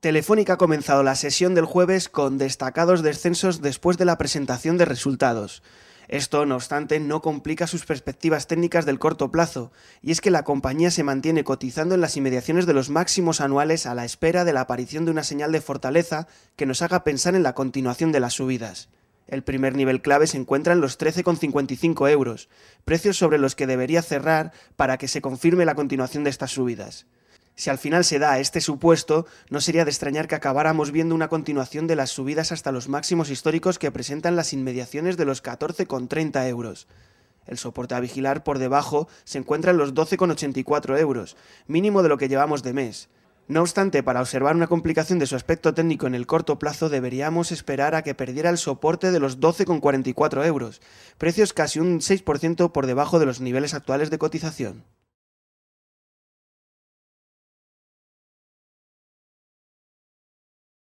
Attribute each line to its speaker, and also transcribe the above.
Speaker 1: Telefónica ha comenzado la sesión del jueves con destacados descensos después de la presentación de resultados. Esto, no obstante, no complica sus perspectivas técnicas del corto plazo, y es que la compañía se mantiene cotizando en las inmediaciones de los máximos anuales a la espera de la aparición de una señal de fortaleza que nos haga pensar en la continuación de las subidas. El primer nivel clave se encuentra en los 13,55 euros, precios sobre los que debería cerrar para que se confirme la continuación de estas subidas. Si al final se da este supuesto, no sería de extrañar que acabáramos viendo una continuación de las subidas hasta los máximos históricos que presentan las inmediaciones de los 14,30 euros. El soporte a vigilar por debajo se encuentra en los 12,84 euros, mínimo de lo que llevamos de mes. No obstante, para observar una complicación de su aspecto técnico en el corto plazo deberíamos esperar a que perdiera el soporte de los 12,44 euros, precios casi un 6% por debajo de los niveles actuales de cotización.